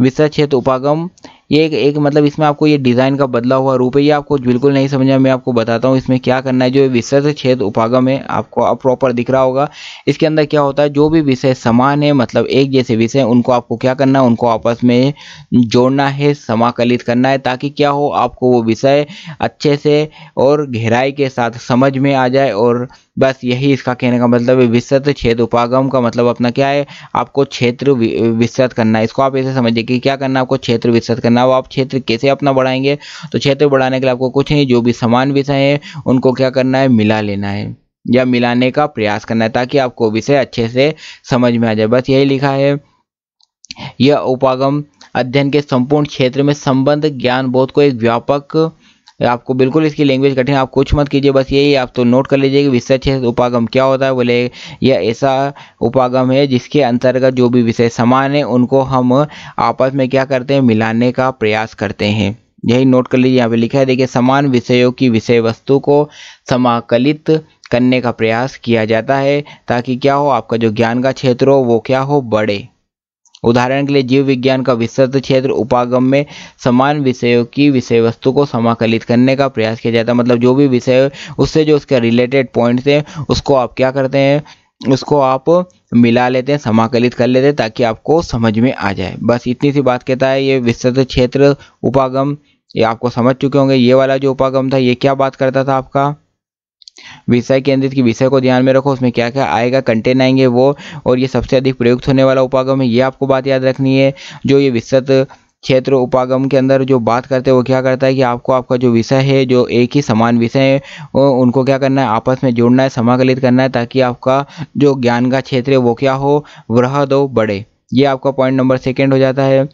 विस्तृत क्षेत्र उपागम ये एक, एक मतलब इसमें आपको ये डिज़ाइन का बदला हुआ रूप है ये आपको बिल्कुल नहीं समझा मैं आपको बताता हूँ इसमें क्या करना है जो विशेष छेद उपागम है आपको प्रॉपर दिख रहा होगा इसके अंदर क्या होता है जो भी विषय समान है मतलब एक जैसे विषय उनको आपको क्या करना है उनको आपस में जोड़ना है समाकलित करना है ताकि क्या हो आपको वो विषय अच्छे से और गहराई के साथ समझ में आ जाए और बस यही इसका कहने का मतलब है विस्तृत क्षेत्र उपागम का मतलब अपना क्या है आपको क्षेत्र विस्तृत करना है इसको आप ऐसे समझिए कि क्या करना है आपको क्षेत्र विस्तृत करना ना वो आप क्षेत्र कैसे अपना बढ़ाएंगे तो क्षेत्र बढ़ाने के लिए आपको कुछ नहीं जो भी समान विषय है उनको क्या करना है मिला लेना है या मिलाने का प्रयास करना है ताकि आपको विषय अच्छे से समझ में आ जाए बस यही लिखा है यह उपागम अध्ययन के संपूर्ण क्षेत्र में संबंध ज्ञान बोध को एक व्यापक आपको बिल्कुल इसकी लैंग्वेज कठिन आप कुछ मत कीजिए बस यही आप तो नोट कर लीजिए कि विशेष उपागम क्या होता है बोले यह ऐसा उपागम है जिसके अंतर्गत जो भी विषय समान है उनको हम आपस में क्या करते हैं मिलाने का प्रयास करते हैं यही नोट कर लीजिए यहाँ पे लिखा है देखिए समान विषयों की विषय वस्तु को समाकलित करने का प्रयास किया जाता है ताकि क्या हो आपका जो ज्ञान का क्षेत्र हो वो क्या हो बढ़े उदाहरण के लिए जीव विज्ञान का विस्तृत क्षेत्र उपागम में समान विषयों की विषय वस्तु को समाकलित करने का प्रयास किया जाता है मतलब जो भी विषय उससे जो उसके रिलेटेड पॉइंट्स हैं उसको आप क्या करते हैं उसको आप मिला लेते हैं समाकलित कर लेते हैं ताकि आपको समझ में आ जाए बस इतनी सी बात कहता है ये विस्तृत क्षेत्र उपागम ये आपको समझ चुके होंगे ये वाला जो उपागम था ये क्या बात करता था आपका विषय केंद्रित की विषय को ध्यान में रखो उसमें क्या क्या आएगा कंटेंट आएंगे वो और ये सबसे अधिक प्रयुक्त होने वाला उपागम है ये आपको बात याद रखनी है जो ये विस्तृत क्षेत्र उपागम के अंदर जो बात करते हैं वो क्या करता है कि आपको आपका जो विषय है जो एक ही समान विषय है उनको क्या करना है आपस में जोड़ना है समाकलित करना है ताकि आपका जो ज्ञान का क्षेत्र है वो क्या हो वृहद दो बढ़े ये आपका पॉइंट नंबर सेकेंड हो जाता है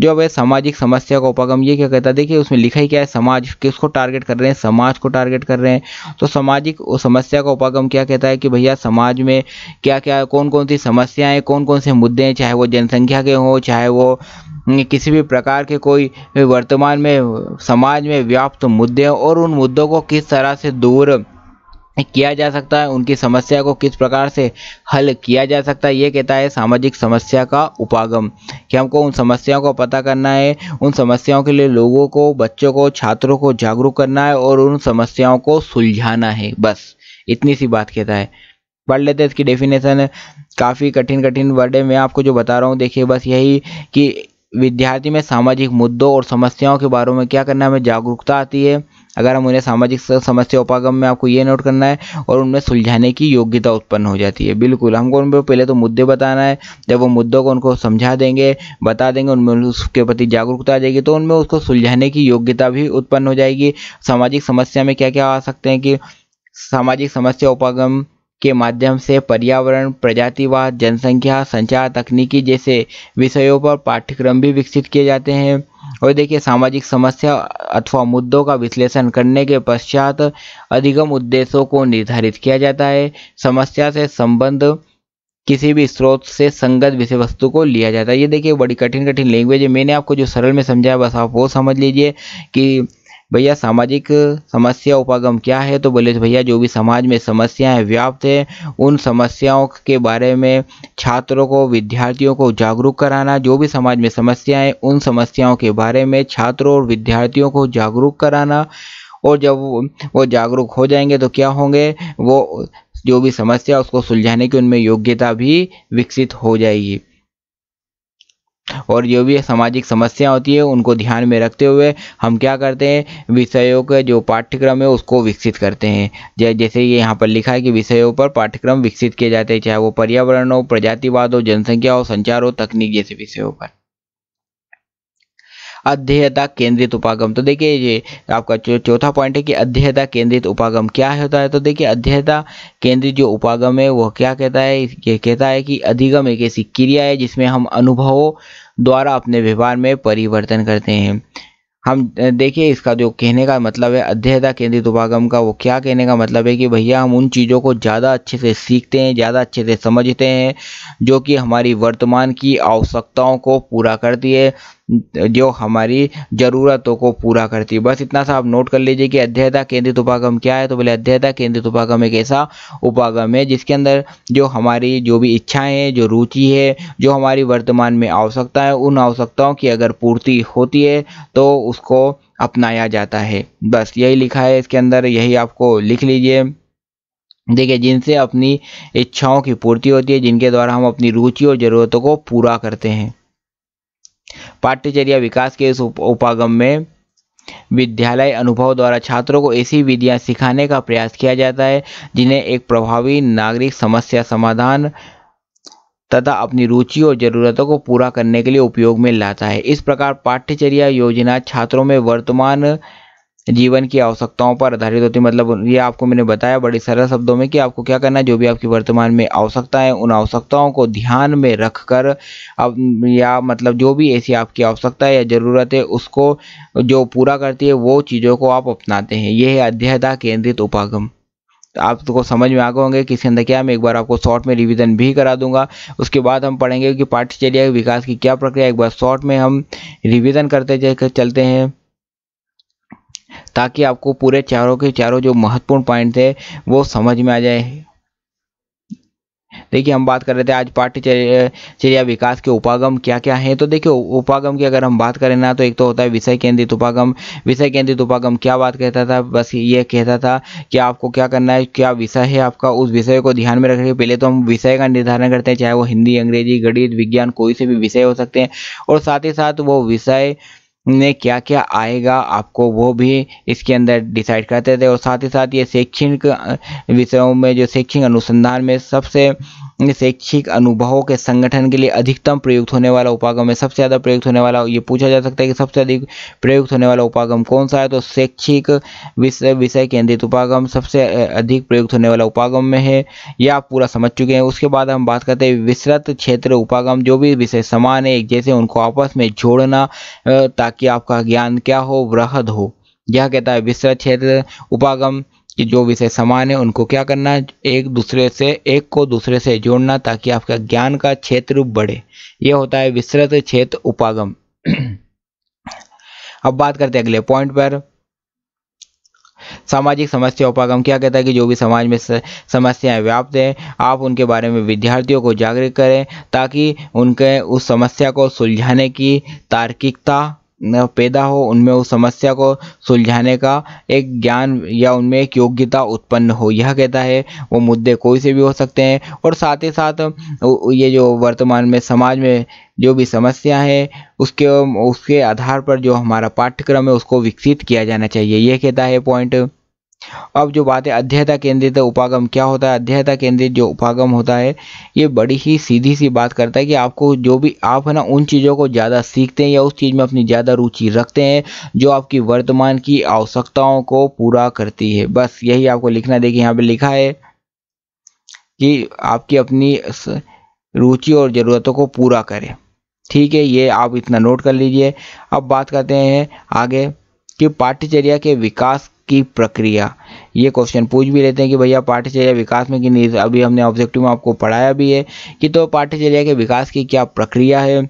जो अब सामाजिक समस्या का उपागम ये क्या कहता है देखिए उसमें लिखा ही क्या है समाज किसको टारगेट कर रहे हैं समाज को टारगेट कर रहे हैं तो सामाजिक समस्या का उपागम क्या कहता है कि भैया समाज में क्या क्या कौन कौन सी समस्याएं कौन कौन से मुद्दे हैं चाहे वो जनसंख्या के हों चाहे वो किसी भी प्रकार के कोई वर्तमान में समाज में व्याप्त मुद्दे और उन मुद्दों को किस तरह से दूर किया जा सकता है उनकी समस्या को किस प्रकार से हल किया जा सकता है ये कहता है सामाजिक समस्या का उपागम कि हमको उन समस्याओं को पता करना है उन समस्याओं के लिए लोगों को बच्चों को छात्रों को जागरूक करना है और उन समस्याओं को सुलझाना है बस इतनी सी बात कहता है पढ़ लेते हैं इसकी डेफिनेशन काफ़ी कठिन कठिन वर्ड है मैं आपको जो बता रहा हूँ देखिए बस यही कि विद्यार्थी में सामाजिक मुद्दों और समस्याओं के बारे में क्या करना है हमें जागरूकता आती है अगर हम उन्हें सामाजिक समस्या उपागम में आपको ये नोट करना है और उनमें सुलझाने की योग्यता उत्पन्न हो जाती है बिल्कुल हमको उन पर पहले तो मुद्दे बताना है जब वो मुद्दों को उनको समझा देंगे बता देंगे उनमें उसके प्रति जागरूकता आ जाएगी तो उनमें उसको सुलझाने की योग्यता भी उत्पन्न हो जाएगी सामाजिक समस्या में क्या क्या आ सकते हैं कि सामाजिक समस्या उपागम के माध्यम से पर्यावरण प्रजातिवाद जनसंख्या संचार तकनीकी जैसे विषयों पर पाठ्यक्रम भी विकसित किए जाते हैं और देखिए सामाजिक समस्या अथवा मुद्दों का विश्लेषण करने के पश्चात अधिगम उद्देश्यों को निर्धारित किया जाता है समस्या से संबंध किसी भी स्रोत से संगत विषय वस्तु को लिया जाता है ये देखिए बड़ी कठिन कठिन लैंग्वेज है मैंने आपको जो सरल में समझाया बस आप वो समझ लीजिए कि भैया सामाजिक समस्या उपागम क्या है तो बोले भैया जो भी समाज में समस्याएं व्याप्त हैं उन समस्याओं के बारे में छात्रों को विद्यार्थियों को जागरूक कराना जो भी समाज में समस्याएं उन समस्याओं के बारे में छात्रों और विद्यार्थियों को जागरूक कराना और जब वो जागरूक हो जाएंगे तो क्या होंगे वो जो भी समस्या उसको सुलझाने की उनमें योग्यता भी विकसित हो जाएगी और जो भी सामाजिक समस्या होती है उनको ध्यान में रखते हुए हम क्या करते हैं विषयों के जो पाठ्यक्रम है उसको विकसित करते हैं जैसे ये यहाँ पर लिखा है कि विषयों पर पाठ्यक्रम विकसित किए जाते हैं चाहे वो पर्यावरण हो प्रजातिवाद हो जनसंख्या हो संचार हो तकनीक जैसे विषयों पर अध्ययता केंद्रित उपागम तो देखिए ये आपका चौथा चौथा पॉइंट है कि अध्ययता केंद्रित उपागम क्या होता है तो देखिए अध्ययता केंद्रित जो उपागम है वह क्या कहता है ये कहता है कि अधिगम एक ऐसी क्रिया है जिसमें हम अनुभवों द्वारा अपने व्यवहार में परिवर्तन करते हैं हम देखिए इसका जो कहने का मतलब है अध्ययता केंद्रित उपागम का वो क्या कहने का मतलब है कि भैया हम उन चीज़ों को ज़्यादा अच्छे से सीखते हैं ज़्यादा अच्छे से समझते हैं जो कि हमारी वर्तमान की आवश्यकताओं को पूरा करती है जो हमारी ज़रूरतों को पूरा करती है बस इतना सा आप नोट कर लीजिए कि अध्ययता केंद्रित उपागम क्या है तो बोले अध्ययता केंद्रित उपागम एक ऐसा उपागम है जिसके अंदर जो हमारी जो भी इच्छाएं हैं जो रुचि है जो हमारी वर्तमान में आवश्यकता है उन आवश्यकताओं की अगर पूर्ति होती है तो उसको अपनाया जाता है बस यही लिखा है इसके अंदर यही आपको लिख लीजिए देखिए जिनसे अपनी इच्छाओं की पूर्ति होती है जिनके द्वारा हम अपनी रुचि और ज़रूरतों को पूरा करते हैं पाठ्यचर्या विकास के इस उपागम में विद्यालय अनुभव द्वारा छात्रों को ऐसी विधियां सिखाने का प्रयास किया जाता है जिन्हें एक प्रभावी नागरिक समस्या समाधान तथा अपनी रुचि और जरूरतों को पूरा करने के लिए उपयोग में लाता है इस प्रकार पाठ्यचर्या योजना छात्रों में वर्तमान जीवन की आवश्यकताओं पर आधारित होती है मतलब ये आपको मैंने बताया बड़े सरल शब्दों में कि आपको क्या करना है जो भी आपकी वर्तमान में आवश्यकता है उन आवश्यकताओं को ध्यान में रख कर अब या मतलब जो भी ऐसी आपकी आवश्यकता है या ज़रूरत है उसको जो पूरा करती है वो चीज़ों को आप अपनाते हैं यह है अध्ययता केंद्रित उपागम आपको तो समझ में आ गए होंगे कि क्या मैं एक बार आपको शॉर्ट में रिवीजन भी करा दूंगा उसके बाद हम पढ़ेंगे कि पाठ्यचर्या विकास की क्या प्रक्रिया एक बार शॉर्ट में हम रिवीजन करते चलते हैं ताकि आपको पूरे चारों के चारों जो महत्वपूर्ण पॉइंट थे वो समझ में आ जाए देखिए हम बात कर रहे थे आज पाठ्यचर्या विकास के उपागम क्या क्या हैं तो देखिए उपागम की अगर हम बात करें ना तो एक तो होता है विषय केंद्रित उपागम विषय केंद्रित उपागम क्या बात कहता था बस ये कहता था कि आपको क्या करना है क्या विषय है आपका उस विषय को ध्यान में रखेंगे पहले तो हम विषय का निर्धारण करते हैं चाहे वो हिंदी अंग्रेजी गणित विज्ञान कोई से भी विषय हो सकते हैं और साथ ही साथ वो विषय में क्या क्या आएगा आपको वो भी इसके अंदर डिसाइड करते थे और साथ ही साथ ये शैक्षणिक विषयों में जो शैक्षिक अनुसंधान में सबसे शैक्षिक अनुभवों के संगठन के लिए अधिकतम प्रयुक्त होने वाला उपागम है सबसे ज़्यादा प्रयुक्त होने वाला ये पूछा जा सकता है कि सबसे अधिक प्रयुक्त होने वाला उपागम कौन सा है तो शैक्षिक विषय विषय केंद्रित उपागम सबसे अधिक प्रयुक्त होने वाला उपागम में है यह आप पूरा समझ चुके हैं उसके बाद हम बात करते हैं विस्तृत क्षेत्र उपागम जो भी विषय समान है एक जैसे उनको आपस में जोड़ना ताकि आपका ज्ञान क्या हो वृहद हो यह कहता है विस्तृत क्षेत्र उपागम कि जो विषय समान है उनको क्या करना है एक दूसरे से एक को दूसरे से जोड़ना ताकि आपका ज्ञान का क्षेत्र बढ़े यह होता है विस्तृत क्षेत्र उपागम अब बात करते हैं अगले पॉइंट पर सामाजिक समस्या उपागम क्या कहता है कि जो भी समाज में समस्याएं व्याप्त हैं आप उनके बारे में विद्यार्थियों को जागरूक करें ताकि उनके उस समस्या को सुलझाने की तार्किकता पैदा हो उनमें उस समस्या को सुलझाने का एक ज्ञान या उनमें एक योग्यता उत्पन्न हो यह कहता है वो मुद्दे कोई से भी हो सकते हैं और साथ ही साथ ये जो वर्तमान में समाज में जो भी समस्या है उसके उसके आधार पर जो हमारा पाठ्यक्रम है उसको विकसित किया जाना चाहिए यह कहता है पॉइंट अब जो बात है अध्ययता केंद्रित उपागम क्या होता है अध्ययता केंद्रित जो उपागम होता है ये बड़ी ही सीधी सी बात करता है कि आपको जो भी आप है ना उन चीज़ों को ज़्यादा सीखते हैं या उस चीज़ में अपनी ज़्यादा रुचि रखते हैं जो आपकी वर्तमान की आवश्यकताओं को पूरा करती है बस यही आपको लिखना देखिए यहाँ पर लिखा है कि आपकी अपनी रुचि और ज़रूरतों को पूरा करें ठीक है ये आप इतना नोट कर लीजिए अब बात करते हैं आगे कि पाठ्यचर्या के विकास की प्रक्रिया ये क्वेश्चन पूछ भी लेते हैं कि भैया पाठ्यचर्या विकास में कि तो अभी हमने ऑब्जेक्टिव में आपको पढ़ाया भी है कि तो पाठ्यचर्या के विकास की क्या प्रक्रिया है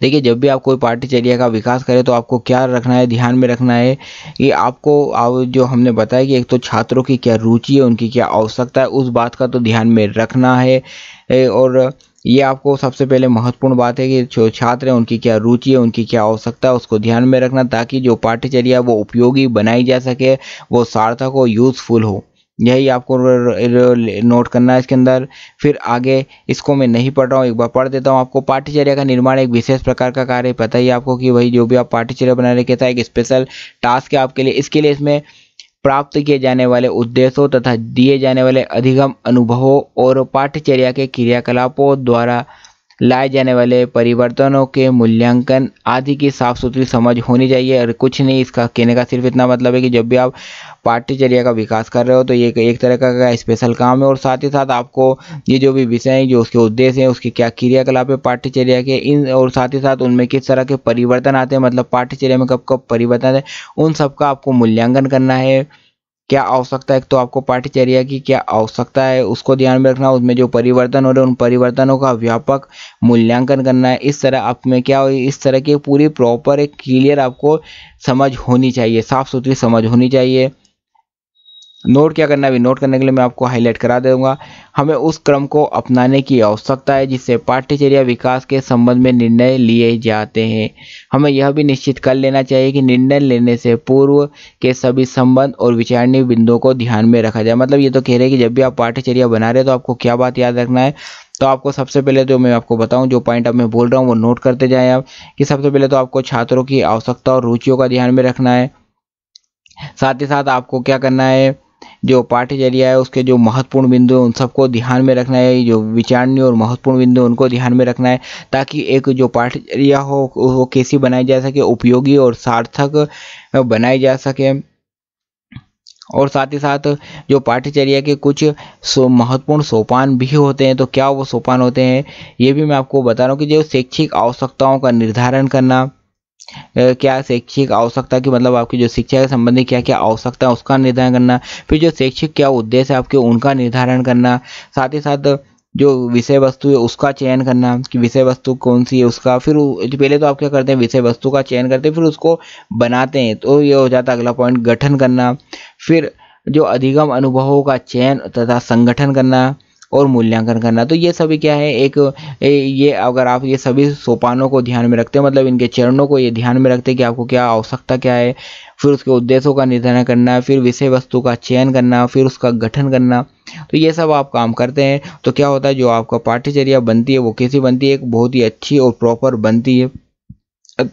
देखिए जब भी आप कोई पाठ्यचर्या का विकास करें तो आपको क्या रखना है ध्यान में रखना है कि आपको आप जो हमने बताया कि एक तो छात्रों की क्या रुचि है उनकी क्या आवश्यकता है उस बात का तो ध्यान में रखना है और ये आपको सबसे पहले महत्वपूर्ण बात है कि जो छात्र हैं उनकी क्या रुचि है उनकी क्या आवश्यकता है उसको ध्यान में रखना ताकि जो पाठ्यचर्या वो उपयोगी बनाई जा सके वो सार्थक हो यूज़फुल हो यही आपको नोट करना है इसके अंदर फिर आगे इसको मैं नहीं पढ़ रहा हूँ एक बार पढ़ देता हूँ आपको पाठ्यचर्या का निर्माण एक विशेष प्रकार का कार्य पता ही आपको कि वही जो भी आप पाठ्यचर्या बना रहे था एक स्पेशल टास्क है आपके लिए इसके लिए इसमें प्राप्त किए जाने वाले उद्देश्यों तथा दिए जाने वाले अधिगम अनुभवों और पाठ्यचर्या के क्रियाकलापों द्वारा लाए जाने वाले परिवर्तनों के मूल्यांकन आदि की साफ सुथरी समझ होनी चाहिए और कुछ नहीं इसका कहने का सिर्फ इतना मतलब है कि जब भी आप पाठ्यचर्या का विकास कर रहे हो तो ये एक तरह का स्पेशल काम है और साथ ही साथ आपको ये जो भी विषय हैं जो उसके उद्देश्य हैं उसके क्या क्रियाकलाप है पाठ्यचर्या के इन और साथ ही साथ उनमें किस तरह के परिवर्तन आते हैं मतलब पाठ्यचर्या में कब कब परिवर्तन है उन सब का आपको मूल्यांकन करना है क्या आवश्यकता है तो आपको पाठ्यचर्या की क्या आवश्यकता है उसको ध्यान में रखना उसमें जो परिवर्तन हो रहे हैं उन परिवर्तनों का व्यापक मूल्यांकन करना है इस तरह आप में क्या हो इस तरह की पूरी प्रॉपर एक क्लियर आपको समझ होनी चाहिए साफ सुथरी समझ होनी चाहिए नोट क्या करना है अभी नोट करने के लिए मैं आपको हाईलाइट करा दूंगा हमें उस क्रम को अपनाने की आवश्यकता है जिससे पाठ्यचर्या विकास के संबंध में निर्णय लिए जाते हैं हमें यह भी निश्चित कर लेना चाहिए कि निर्णय लेने से पूर्व के सभी संबंध और विचारणीय बिंदुओं को ध्यान में रखा जाए मतलब ये तो कह रहे हैं कि जब भी आप पाठ्यचर्या बना रहे हो तो आपको क्या बात याद रखना है तो आपको सबसे पहले तो मैं आपको बताऊं जो पॉइंट अब मैं बोल रहा हूँ वो नोट करते जाएं आप कि सबसे पहले तो आपको छात्रों की आवश्यकता और रुचियों का ध्यान में रखना है साथ ही साथ आपको क्या करना है जो पाठ्य जरिया है उसके जो महत्वपूर्ण बिंदु हैं उन सबको ध्यान में रखना है जो विचारणीय और महत्वपूर्ण बिंदु उनको ध्यान में रखना है ताकि एक जो पाठचर्या हो वो कैसी बनाई जा सके उपयोगी और सार्थक बनाई जा सके और साथ ही साथ जो पाठ्यचर्या के कुछ सो महत्वपूर्ण सोपान भी होते हैं तो क्या वो सोपान होते हैं ये भी मैं आपको बता रहा हूँ कि जो शैक्षिक आवश्यकताओं का निर्धारण करना क्या शैक्षिक आवश्यकता की मतलब आपकी जो शिक्षा के संबंधित क्या क्या आवश्यकता है उसका निर्धारण करना फिर जो शैक्षिक क्या उद्देश्य है आपके उनका निर्धारण करना साथ ही साथ जो विषय वस्तु है उसका चयन करना कि विषय वस्तु कौन सी है उसका फिर पहले तो आप क्या करते हैं विषय वस्तु का चयन करते हैं फिर उसको बनाते हैं तो ये हो जाता है अगला पॉइंट गठन करना फिर जो अधिगम अनुभवों का चयन तथा संगठन करना और मूल्यांकन करना तो ये सभी क्या है एक ये अगर आप ये सभी सोपानों को ध्यान में रखते हैं मतलब इनके चरणों को ये ध्यान में रखते हैं कि आपको क्या आवश्यकता क्या है फिर उसके उद्देश्यों का निर्धारण करना फिर विषय वस्तु का चयन करना फिर उसका गठन करना तो ये सब आप काम करते हैं तो क्या होता है जो आपका पाठ्यचर्या बनती है वो कैसी बनती है एक बहुत ही अच्छी और प्रॉपर बनती है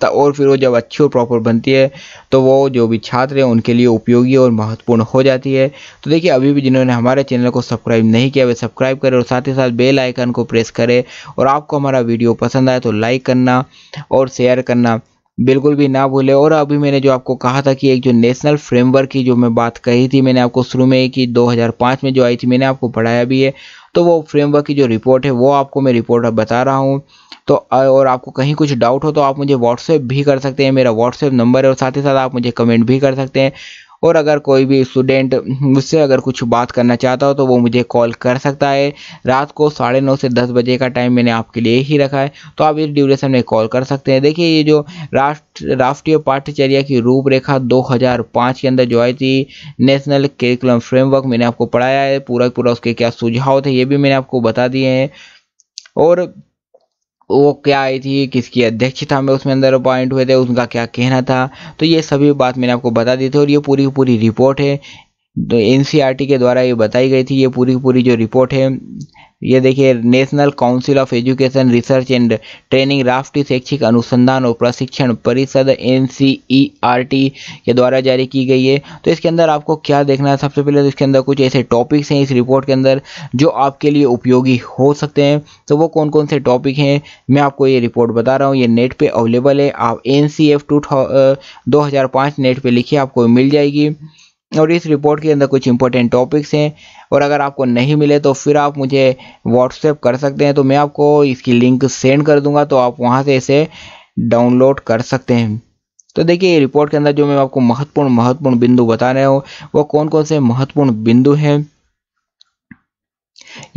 और फिर वो जब अच्छी और प्रॉपर बनती है तो वो जो भी छात्र हैं उनके लिए उपयोगी और महत्वपूर्ण हो जाती है तो देखिए अभी भी जिन्होंने हमारे चैनल को सब्सक्राइब नहीं किया वे सब्सक्राइब करें और साथ ही साथ बेल आइकन को प्रेस करें और आपको हमारा वीडियो पसंद आए तो लाइक करना और शेयर करना बिल्कुल भी ना भूले और अभी मैंने जो आपको कहा था कि एक जो नेशनल फ्रेमवर्क की जो मैं बात कही थी मैंने आपको शुरू में कि 2005 में जो आई थी मैंने आपको पढ़ाया भी है तो वो फ्रेमवर्क की जो रिपोर्ट है वो आपको मैं रिपोर्ट बता रहा हूँ तो और आपको कहीं कुछ डाउट हो तो आप मुझे व्हाट्सएप भी कर सकते हैं मेरा व्हाट्सएप नंबर है और साथ ही साथ आप मुझे कमेंट भी कर सकते हैं और अगर कोई भी स्टूडेंट मुझसे अगर कुछ बात करना चाहता हो तो वो मुझे कॉल कर सकता है रात को साढ़े नौ से दस बजे का टाइम मैंने आपके लिए ही रखा है तो आप इस ड्यूरेशन में कॉल कर सकते हैं देखिए ये जो राष्ट्र राष्ट्रीय पाठ्यचर्या की रूपरेखा 2005 के अंदर जो आई थी नेशनल करिकुलम फ्रेमवर्क मैंने आपको पढ़ाया है पूरा पूरा उसके क्या सुझाव थे ये भी मैंने आपको बता दिए हैं और वो क्या आई थी किसकी अध्यक्षता में उसमें अंदर अपॉइंट हुए थे उनका क्या कहना था तो ये सभी बात मैंने आपको बता दी थी और ये पूरी पूरी रिपोर्ट है एन तो e के द्वारा ये बताई गई थी ये पूरी पूरी जो रिपोर्ट है ये देखिए national council of education research and training राष्ट्रीय शैक्षिक अनुसंधान और प्रशिक्षण परिषद एन के द्वारा जारी की गई है तो इसके अंदर आपको क्या देखना है सबसे पहले तो इसके अंदर कुछ ऐसे टॉपिक्स हैं इस रिपोर्ट के अंदर जो आपके लिए उपयोगी हो सकते हैं तो वो कौन कौन से टॉपिक हैं मैं आपको ये रिपोर्ट बता रहा हूँ ये नेट पर अवेलेबल है आप N C F to net पर लिखिए आपको मिल जाएगी और इस रिपोर्ट के अंदर कुछ इंपॉर्टेंट टॉपिक्स हैं और अगर आपको नहीं मिले तो फिर आप मुझे व्हाट्सएप कर सकते हैं तो मैं आपको इसकी लिंक सेंड कर दूंगा तो आप वहां से इसे डाउनलोड कर सकते हैं तो देखिए रिपोर्ट के अंदर जो मैं आपको महत्वपूर्ण महत्वपूर्ण बिंदु बता रहे हो वो कौन कौन से महत्वपूर्ण बिंदु हैं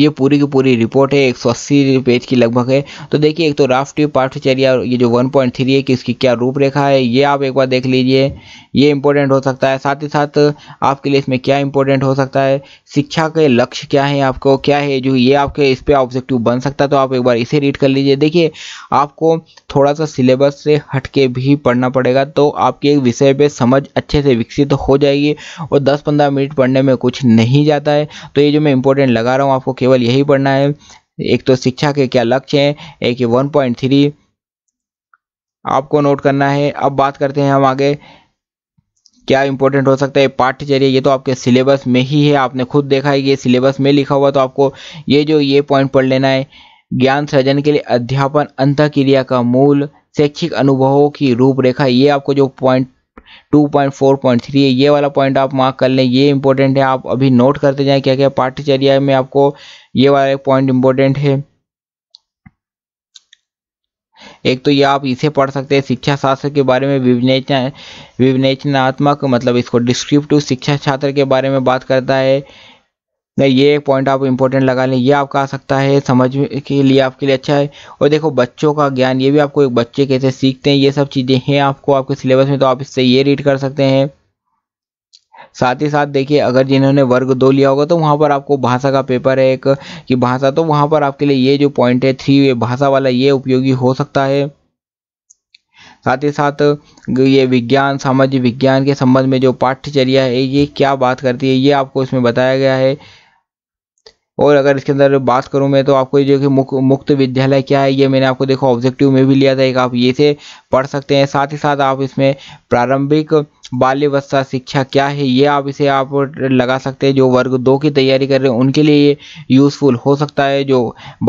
ये पूरी की पूरी रिपोर्ट है एक सौ अस्सी पेज की लगभग है तो देखिए एक तो राष्ट्रीय पाठ्यचर्या ये जो वन पॉइंट थ्री है कि इसकी क्या रूपरेखा है ये आप एक बार देख लीजिए ये इंपॉर्टेंट हो सकता है साथ ही साथ आपके लिए इसमें क्या इंपॉर्टेंट हो सकता है शिक्षा के लक्ष्य क्या है आपको क्या है जो ये आपके इस पर ऑब्जेक्टिव बन सकता है तो आप एक बार इसे रीड कर लीजिए देखिए आपको थोड़ा सा सिलेबस से हटके भी पढ़ना पड़ेगा तो आपके विषय पे समझ अच्छे से विकसित हो जाएगी और 10-15 मिनट पढ़ने में कुछ नहीं जाता है तो ये जो मैं इंपॉर्टेंट लगा रहा हूँ आपको केवल यही पढ़ना है एक तो शिक्षा के क्या लक्ष्य हैं एक ये वन पॉइंट थ्री आपको नोट करना है अब बात करते हैं हम आगे क्या इंपॉर्टेंट हो सकता है पाठ्यचर्या ये तो आपके सिलेबस में ही है आपने खुद देखा है ये सिलेबस में लिखा हुआ तो आपको ये जो ये पॉइंट पढ़ लेना है ज्ञान सृजन के लिए अध्यापन अंतक्रिया का मूल शैक्षिक अनुभवों की रूपरेखा ये आपको जो पॉइंट 2.4.3 है ये वाला पॉइंट आप मार्क कर लें ये इंपॉर्टेंट है आप अभी नोट करते जाएं क्या क्या पाठ्यचर्या में आपको ये वाला पॉइंट इंपॉर्टेंट है एक तो ये आप इसे पढ़ सकते हैं शिक्षा शास्त्र के बारे में विवेचना विवेचनात्मक मतलब इसको डिस्क्रिप्टिव शिक्षा छात्र के बारे में बात करता है नहीं ये एक पॉइंट आप इंपॉर्टेंट लगा लें ये आपका आ सकता है समझ के लिए आपके लिए अच्छा है और देखो बच्चों का ज्ञान ये भी आपको एक बच्चे कैसे सीखते हैं ये सब चीज़ें हैं आपको आपके सिलेबस में तो आप इससे ये रीड कर सकते हैं साथ ही साथ देखिए अगर जिन्होंने वर्ग दो लिया होगा तो वहाँ पर आपको भाषा का पेपर है एक कि भाषा तो वहाँ पर आपके लिए ये जो पॉइंट है थ्री भाषा वाला ये उपयोगी हो सकता है साथ ही साथ ये विज्ञान सामाजिक विज्ञान के संबंध में जो पाठ्यचर्या है ये क्या बात करती है ये आपको इसमें बताया गया है और अगर इसके अंदर बात करूं मैं तो आपको जो कि मुक, मुक्त विद्यालय क्या है ये मैंने आपको देखो ऑब्जेक्टिव में भी लिया था एक आप ये से पढ़ सकते हैं साथ ही साथ आप इसमें प्रारंभिक बाल्यवस्था शिक्षा क्या है ये आप इसे आप लगा सकते हैं जो वर्ग दो की तैयारी कर रहे हैं उनके लिए ये यूज़फुल हो सकता है जो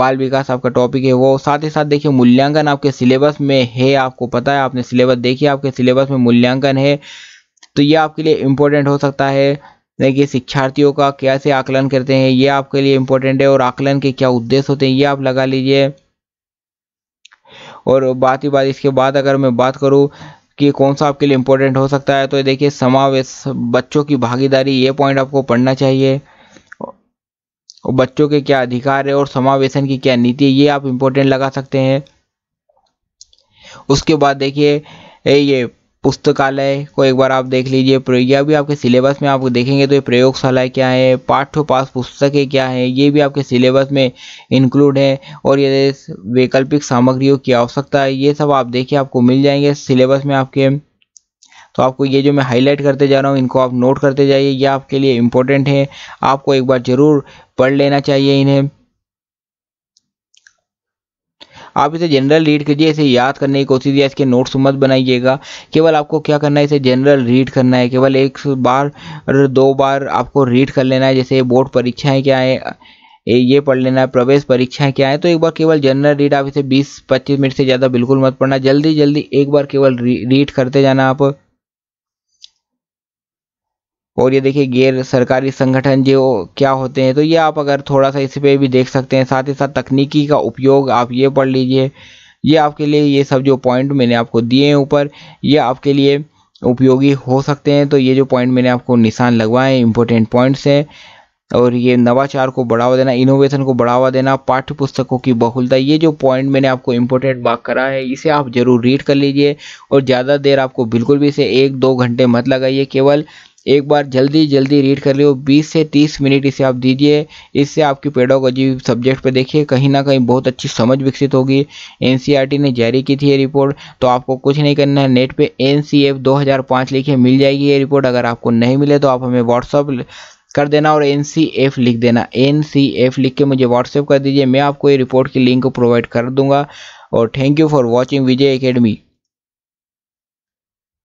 बाल विकास आपका टॉपिक है वो साथ ही साथ देखिए मूल्यांकन आपके सिलेबस में है आपको पता है आपने सिलेबस देखिए आपके सिलेबस में मूल्यांकन है तो ये आपके लिए इम्पोर्टेंट हो सकता है देखिए शिक्षार्थियों का कैसे आकलन करते हैं ये आपके लिए इम्पोर्टेंट है और आकलन के क्या उद्देश्य होते हैं ये आप लगा लीजिए और बात ही बात इसके बाद अगर मैं बात करूँ कि कौन सा आपके लिए इम्पोर्टेंट हो सकता है तो देखिए समावेश बच्चों की भागीदारी ये पॉइंट आपको पढ़ना चाहिए और बच्चों के क्या अधिकार है और समावेशन की क्या नीति है ये आप इम्पोर्टेंट लगा सकते हैं उसके बाद देखिए ये पुस्तकालय को एक बार आप देख लीजिए यह भी आपके सिलेबस में आप देखेंगे तो ये प्रयोगशाला क्या है पाठ्य पास पुस्तकें क्या है ये भी आपके सिलेबस में इंक्लूड है और ये वैकल्पिक सामग्रियों की आवश्यकता है ये सब आप देखिए आपको मिल जाएंगे सिलेबस में आपके तो आपको ये जो मैं हाईलाइट करते जा रहा हूँ इनको आप नोट करते जाइए ये आपके लिए इम्पोर्टेंट है आपको एक बार ज़रूर पढ़ लेना चाहिए इन्हें आप इसे जनरल रीड कीजिए इसे याद करने की कोशिश या इसके नोट्स मत बनाइएगा केवल आपको क्या करना है इसे जनरल रीड करना है केवल एक बार दो बार आपको रीड कर लेना है जैसे बोर्ड परीक्षाएँ क्या है ये पढ़ लेना है प्रवेश परीक्षाएं क्या है तो एक बार केवल जनरल रीड आप इसे 20-25 मिनट से ज़्यादा बिल्कुल मत पढ़ना जल्दी जल्दी एक बार केवल रीड करते जाना आप और ये देखिए गैर सरकारी संगठन जो क्या होते हैं तो ये आप अगर थोड़ा सा इस पर भी देख सकते हैं साथ ही साथ तकनीकी का उपयोग आप ये पढ़ लीजिए ये आपके लिए ये सब जो पॉइंट मैंने आपको दिए हैं ऊपर ये आपके लिए उपयोगी हो सकते हैं तो ये जो पॉइंट मैंने आपको निशान लगवाए इंपॉर्टेंट पॉइंट्स हैं और ये नवाचार को बढ़ावा देना इनोवेशन को बढ़ावा देना पाठ्य पुस्तकों की बहुलता ये जो पॉइंट मैंने आपको इम्पोर्टेंट बात करा है इसे आप ज़रूर रीड कर लीजिए और ज़्यादा देर आपको बिल्कुल भी इसे एक दो घंटे मत लगाइए केवल एक बार जल्दी जल्दी रीड कर लियो 20 से 30 मिनट इसे आप दीजिए इससे आपकी पेडोगोजी सब्जेक्ट पे देखिए कहीं ना कहीं बहुत अच्छी समझ विकसित होगी एन e ने जारी की थी ये रिपोर्ट तो आपको कुछ नहीं करना है नेट पर एन सी एफ दो मिल जाएगी ये रिपोर्ट अगर आपको नहीं मिले तो आप हमें व्हाट्सअप कर देना और एन सी एफ लिख देना एन सी एफ लिख के मुझे व्हाट्सएप कर दीजिए मैं आपको ये रिपोर्ट की लिंक प्रोवाइड कर दूंगा और thank you for watching Vijay academy